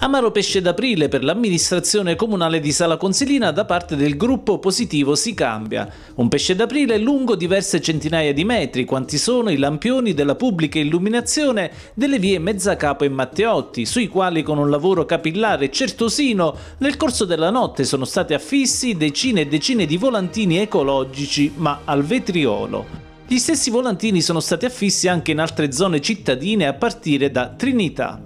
amaro pesce d'aprile per l'amministrazione comunale di Sala Consilina da parte del gruppo positivo Si Cambia. Un pesce d'aprile lungo diverse centinaia di metri, quanti sono i lampioni della pubblica illuminazione delle vie Mezzacapo e Matteotti, sui quali con un lavoro capillare certosino nel corso della notte sono stati affissi decine e decine di volantini ecologici, ma al vetriolo. Gli stessi volantini sono stati affissi anche in altre zone cittadine a partire da Trinità.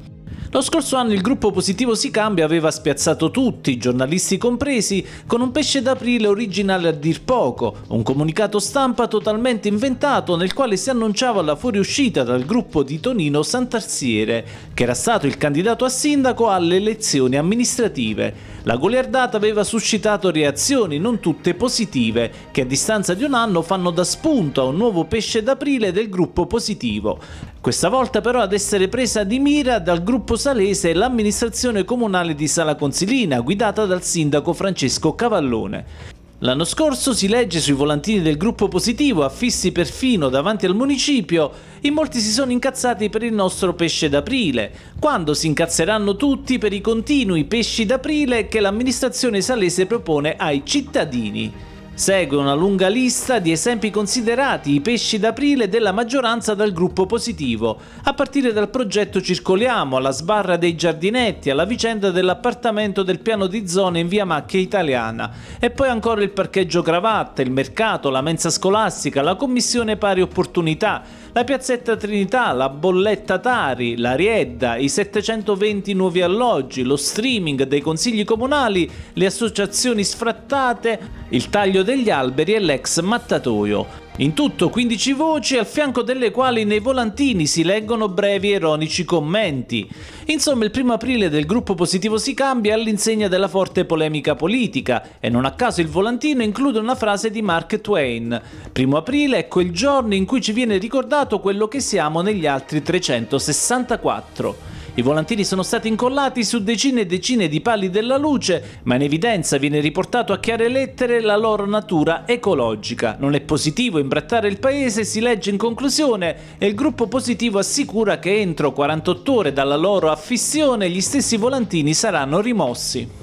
Lo scorso anno il gruppo Positivo Si Cambia aveva spiazzato tutti, giornalisti compresi, con un pesce d'aprile originale a dir poco, un comunicato stampa totalmente inventato nel quale si annunciava la fuoriuscita dal gruppo di Tonino Santarsiere, che era stato il candidato a sindaco alle elezioni amministrative. La goliardata aveva suscitato reazioni non tutte positive, che a distanza di un anno fanno da spunto a un nuovo pesce d'aprile del gruppo positivo. Questa volta però ad essere presa di mira dal gruppo salese l'amministrazione comunale di Sala Consilina, guidata dal sindaco Francesco Cavallone. L'anno scorso si legge sui volantini del gruppo positivo, affissi perfino davanti al municipio, in molti si sono incazzati per il nostro pesce d'aprile, quando si incazzeranno tutti per i continui pesci d'aprile che l'amministrazione salese propone ai cittadini. Segue una lunga lista di esempi considerati i pesci d'aprile della maggioranza dal gruppo positivo, a partire dal progetto Circoliamo, alla sbarra dei giardinetti, alla vicenda dell'appartamento del piano di zona in via Macchia Italiana, e poi ancora il parcheggio Cravatta, il mercato, la mensa scolastica, la commissione pari opportunità, la piazzetta Trinità, la bolletta Tari, la Riedda, i 720 nuovi alloggi, lo streaming dei consigli comunali, le associazioni sfrattate, il taglio Taglio degli alberi e l'ex mattatoio. In tutto 15 voci al fianco delle quali nei volantini si leggono brevi e ironici commenti. Insomma il primo aprile del gruppo positivo si cambia all'insegna della forte polemica politica e non a caso il volantino include una frase di Mark Twain. Primo aprile è ecco quel giorno in cui ci viene ricordato quello che siamo negli altri 364. I volantini sono stati incollati su decine e decine di pali della luce, ma in evidenza viene riportato a chiare lettere la loro natura ecologica. Non è positivo imbrattare il paese, si legge in conclusione, e il gruppo positivo assicura che entro 48 ore dalla loro affissione gli stessi volantini saranno rimossi.